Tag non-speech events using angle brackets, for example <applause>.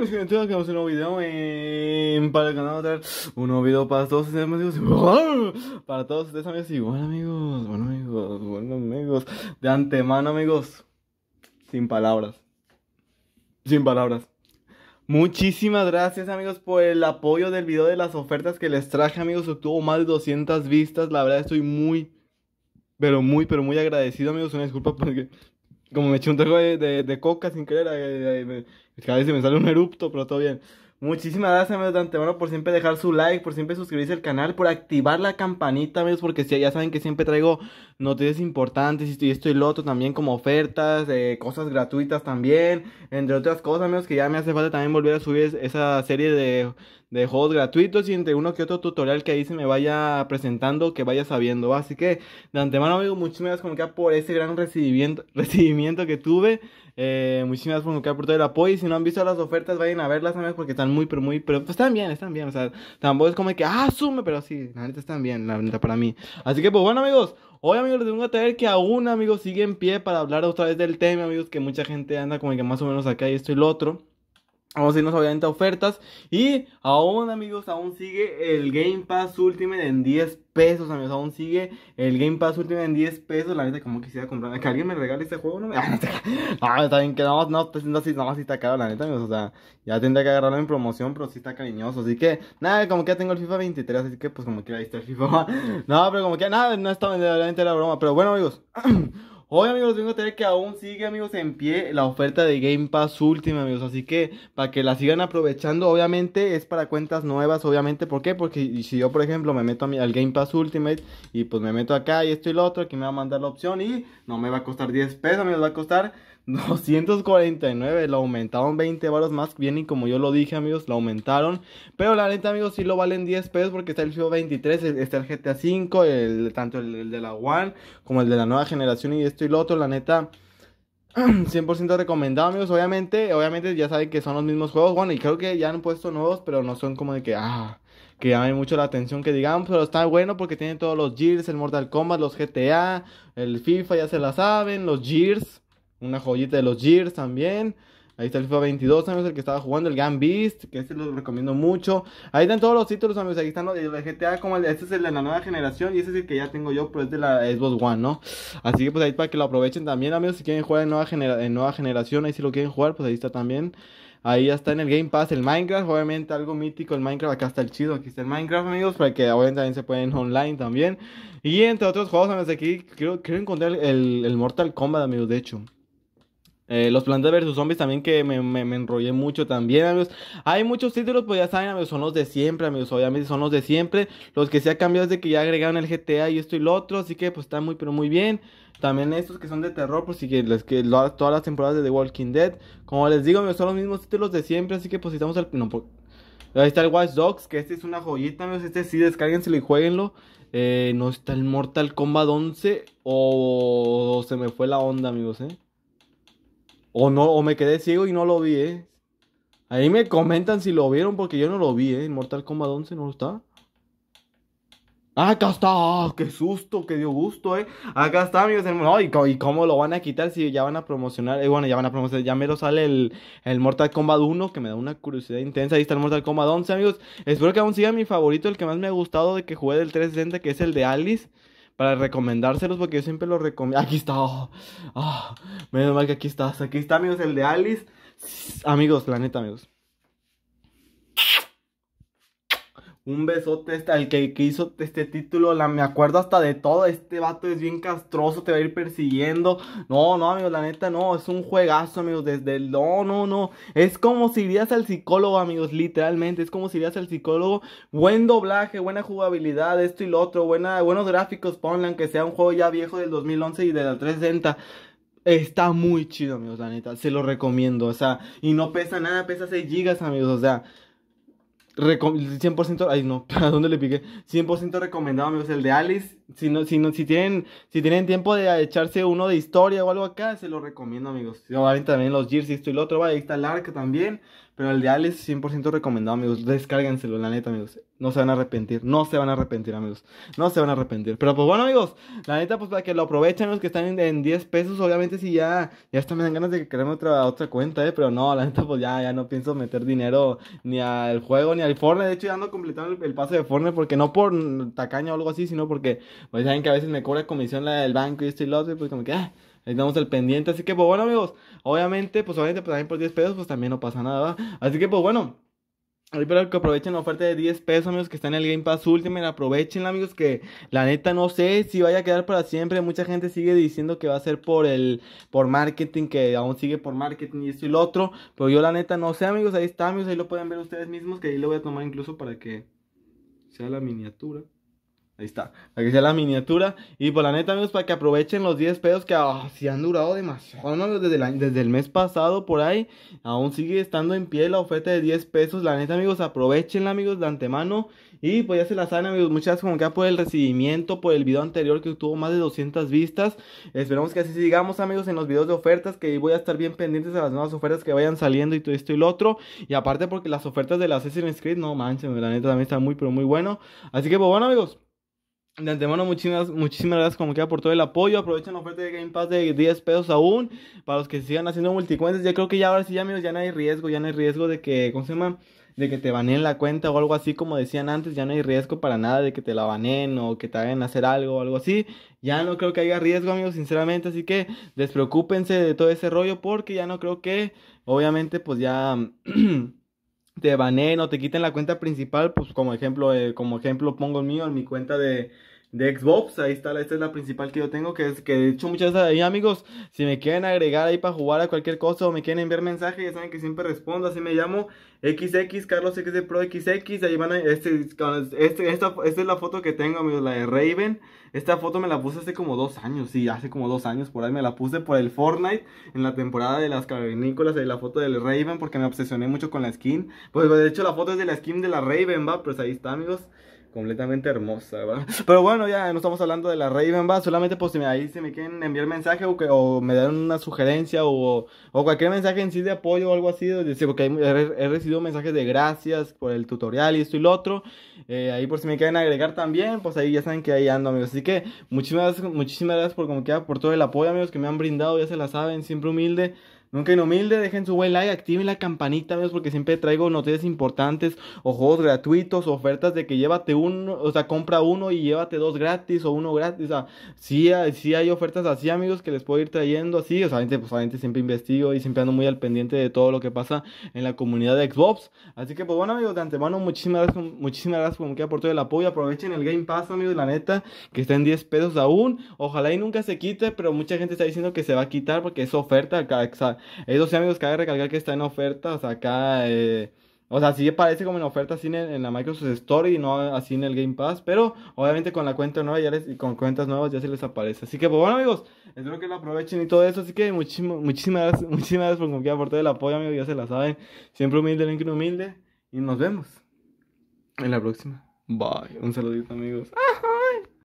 Bienvenidos a un nuevo video para el canal un nuevo video para todos ustedes amigos <laughs> para todos ustedes amigos igual amigos bueno amigos bueno amigos de antemano amigos sin palabras sin palabras Muchísimas gracias amigos por el apoyo del video de las ofertas que les traje amigos obtuvo más de 200 vistas la verdad estoy muy pero muy pero muy agradecido amigos una disculpa porque como me eché un trago de, coca sin querer cada vez se me sale un erupto, pero todo bien. Muchísimas gracias, amigos, de antemano por siempre dejar su like, por siempre suscribirse al canal, por activar la campanita, amigos, porque ya saben que siempre traigo noticias importantes y esto y lo otro también, como ofertas, eh, cosas gratuitas también, entre otras cosas, amigos, que ya me hace falta también volver a subir esa serie de, de juegos gratuitos y entre uno que otro tutorial que ahí se me vaya presentando, que vaya sabiendo, Así que, de antemano, amigos, muchísimas gracias que por ese gran recibimiento, <laughs> recibimiento que tuve. Eh, muchísimas gracias por todo el apoyo. Y si no han visto las ofertas, vayan a verlas también porque están muy, pero muy, pero pues están bien, están bien. O sea, tampoco es como que, ah, sume, pero sí, la neta están bien, la neta para mí. Así que, pues bueno, amigos. Hoy, amigos, les vengo a traer que aún, amigos, sigue en pie para hablar otra vez del tema, amigos, que mucha gente anda como que más o menos acá y esto y lo otro. Vamos a irnos obviamente a ofertas. Y aún amigos, aún sigue el Game Pass Ultimate en 10 pesos, amigos. Aún sigue el Game Pass Ultimate en 10 pesos. La neta, como quisiera comprar. Que alguien me regale este juego, no me. <laughs> ah está bien que no, pues, no, no, si no, si está caro, la neta, amigos. O sea, ya tendría que agarrarlo en promoción, pero sí está cariñoso. Así que, nada, como que ya tengo el FIFA 23, así que pues como que ahí está el FIFA. <laughs> no, pero como que nada, no está realmente la broma. Pero bueno, amigos. <clears throat> Hoy amigos vengo a tener que aún sigue amigos en pie la oferta de Game Pass Ultimate amigos, así que para que la sigan aprovechando, obviamente es para cuentas nuevas, obviamente, ¿por qué? Porque si yo por ejemplo me meto al Game Pass Ultimate y pues me meto acá y esto y lo otro, aquí me va a mandar la opción y no me va a costar 10 pesos, me va a costar 249, lo aumentaron 20 baros más, bien y como yo lo dije amigos, lo aumentaron, pero la neta amigos sí lo valen 10 pesos porque está el FIFA 23, está el GTA 5, el, tanto el, de la One como el de la nueva generación y esto y lo otro, la neta... 100% <clears throat> recomendado, amigos. Obviamente, obviamente ya saben que son los mismos juegos. Bueno, y creo que ya han puesto nuevos, pero no son como de que, ah, que llame mucho la atención que digamos. Pero está bueno porque tienen todos los Gears, el Mortal Kombat, los GTA, el FIFA, ya se la saben, los Gears. Una joyita de los Gears también. Ahí está el FIFA 22, amigos, el que estaba jugando, el Gun Beast, que este lo recomiendo mucho. Ahí están todos los títulos, amigos, ahí están los de GTA, como este es el de la nueva generación y ese es el que ya tengo yo, pero es de la Xbox One, ¿no? Así que pues ahí para que lo aprovechen también, amigos, si quieren jugar en nueva, genera en nueva generación, ahí si lo quieren jugar, pues ahí está también. Ahí ya está en el Game Pass el Minecraft, obviamente algo mítico el Minecraft, acá está el chido, aquí está el Minecraft amigos, para que obviamente también se pueden online también. Y entre otros juegos, amigos, aquí quiero, encontrar el Mortal Kombat amigos, de hecho. Eh, los Plantas vs Zombies también que me, enrollé mucho también, amigos. Hay muchos títulos, pues ya saben, amigos, son los de siempre, amigos. Obviamente son los de siempre. Los que se ha cambiado es de que ya agregaron el GTA y esto y lo otro. Así que pues está muy, pero muy bien. También estos que son de terror, pues sí que, les, que todas las temporadas de The Walking Dead. Como les digo, amigos, son los mismos títulos de siempre. Así que pues estamos al... Pues, ahí está el Watch Dogs, que este es una joyita, amigos. Este sí, descárguenselo y jueguenlo. Eh, no está el Mortal Kombat 11 o se me fue la onda, amigos, eh. O no, o me quedé ciego y no lo vi, ¿eh? Ahí me comentan si lo vieron porque yo no lo vi, ¿eh? En Mortal Kombat 11 no lo está. Ah, acá está, ah, qué susto, qué dio gusto, eh. Acá está, amigos. ¿y, cómo lo van a quitar si ya van a promocionar? Eh, bueno, ya van a promocionar, ya me lo sale el, el, Mortal Kombat 1, que me da una curiosidad intensa. Ahí está el Mortal Kombat 11, amigos. Espero que aún siga mi favorito, el que más me ha gustado de que jugué del 360, que es el de Alice para recomendárselos porque yo siempre los recomiendo. Aquí está. Oh, oh, menos mal que aquí estás Aquí está, amigos, el de Alice. Amigos, la neta, amigos. Un besote este, al que, que hizo este título. La, me acuerdo hasta de todo. Este vato es bien castroso. Te va a ir persiguiendo. No, no, amigos. La neta, no. Es un juegazo, amigos. Desde el. No, no, no. Es como si irías al psicólogo, amigos. Literalmente. Es como si irías al psicólogo. Buen doblaje, buena jugabilidad. Esto y lo otro. Buena, buenos gráficos. Ponlan que sea un juego ya viejo del 2011 y de la 360. Está muy chido, amigos. La neta. Se lo recomiendo. O sea, y no pesa nada. Pesa 6 gigas, amigos. O sea. 100%, ay no, <laughs> ¿a dónde le piqué? 100% recomendado, amigos, el de Alice si si no, si tienen, si tienen tiempo de echarse uno de historia o algo acá, se lo recomiendo, amigos. también los Gears y esto y lo otro, va, ahí está el ARK también. Pero el de es 100% recomendado, amigos. Descárguenselo, la neta, amigos. No se van a arrepentir. No se van a arrepentir, amigos. No se van a arrepentir. Pero pues bueno, amigos. La neta, pues para que lo aprovechen los que están en, 10 pesos. Obviamente, si ya, ya están me dan ganas de crearme otra, otra cuenta, eh. Pero no, la neta, pues ya, ya no pienso meter dinero ni al juego ni al Fortnite. De hecho, ya ando completando el, paso de Fortnite porque no por tacaña o algo así, sino porque pues saben que a veces me cobra comisión la del banco y esto y lo otro, pues como que, ah, damos el pendiente. Así que, pues bueno, amigos, obviamente, pues obviamente, pues también por 10 pesos, pues también no pasa nada. Así que, pues bueno. Espero que aprovechen la oferta de 10 pesos, amigos, que está en el Game Pass Ultimate. Aprovechenla, amigos, que la neta no sé si vaya a quedar para siempre. Mucha gente sigue diciendo que va a ser por el por marketing, que aún sigue por marketing y esto y lo otro. Pero yo la neta no sé, amigos. Ahí está, amigos. Ahí lo pueden ver ustedes mismos, que ahí lo voy a tomar incluso para que sea la miniatura. Ahí está, aquí está la miniatura. Y por pues, la neta, amigos, para que aprovechen los 10 pesos que ah, han durado demasiado, desde, el, desde el mes pasado por ahí. Aún sigue estando en pie la oferta de 10 pesos. La neta, amigos, aprovechenla, amigos, de antemano. Y pues ya se la saben, amigos. Muchas gracias como que por el recibimiento, por el video anterior que tuvo más de 200 vistas. Esperamos que así sigamos, amigos, en los videos de ofertas. Que voy a estar bien pendientes a las nuevas ofertas que vayan saliendo y todo esto y lo otro. Y aparte, porque las ofertas de la Assassin's Creed, no manches, la neta también está muy, pero muy bueno. Así que, pues bueno, amigos. De antemano, muchísimas, muchísimas gracias como queda por todo el apoyo. Aprovechen la oferta de Game Pass de 10 pesos aún. Para los que sigan haciendo multicuentas. Ya creo que ya ahora sí, ya, amigos, ya no hay riesgo. Ya no hay riesgo de que, consuman, De que te baneen la cuenta o algo así como decían antes. Ya no hay riesgo para nada de que te la baneen o que te hagan hacer algo o algo así. Ya no creo que haya riesgo, amigos, sinceramente. Así que despreocúpense de todo ese rollo porque ya no creo que, obviamente, pues ya... <clears throat> te baneen o te quiten la cuenta principal, pues como ejemplo, eh, como ejemplo pongo el mío en mi cuenta de, de Xbox. Ahí está, esta es la principal que yo tengo. Que, es, que de hecho, muchas veces ahí, amigos, si me quieren agregar ahí para jugar a cualquier cosa o me quieren enviar mensajes, ya saben que siempre respondo. Así me llamo XX Carlos de Pro XX. Ahí van a, este, este, esta, esta es la foto que tengo, amigos, la de Raven. Esta foto me la puse hace como dos años, sí, hace como dos años por ahí. Me la puse por el Fortnite en la temporada de las cavernícolas. Ahí la foto del Raven porque me obsesioné mucho con la skin. Pues de hecho, la foto es de la skin de la Raven, va. Pues ahí está, amigos completamente hermosa, ¿verdad? Pero bueno, ya no estamos hablando de la Raven, ¿va? Solamente pues si me, ahí se me quieren enviar mensaje o, que, o me dan una sugerencia o, o, cualquier mensaje en sí de apoyo o algo así, decir, porque he, recibido mensajes de gracias por el tutorial y esto y lo otro, eh, ahí por si me quieren agregar también, pues ahí ya saben que ahí ando, amigos. Así que muchísimas, muchísimas gracias por como queda, por todo el apoyo, amigos, que me han brindado, ya se la saben, siempre humilde. Nunca inhumilde, dejen su buen like, activen la campanita, amigos, porque siempre traigo noticias importantes o juegos gratuitos, ofertas de que llévate uno, o sea, compra uno y llévate dos gratis o uno gratis. O sea, sí, hay ofertas así, amigos, que les puedo ir trayendo así. O sea, gente, pues, gente, siempre investigo y siempre ando muy al pendiente de todo lo que pasa en la comunidad de Xbox. Así que, pues bueno, amigos, de antemano, muchísimas gracias, muchísimas gracias que por todo el apoyo. Aprovechen el Game Pass, amigos, la neta, que está en 10 pesos aún. Ojalá y nunca se quite, pero mucha gente está diciendo que se va a quitar porque es oferta. Acá, eso sí, amigos, cabe recalcar que está en oferta. O sea, acá. Eh, o sea, sí parece como en oferta así en, la Microsoft Store y no así en el Game Pass. Pero obviamente con la cuenta nueva ya y con cuentas nuevas ya se les aparece. Así que, pues bueno, amigos, espero que lo aprovechen y todo eso. Así que muchísimas, muchísimas gracias, muchísimas por confiar, por todo el apoyo, amigos. Ya se la saben. Siempre humilde, link humilde. Y nos vemos en la próxima. Bye. Un saludito, amigos. ¡Ah!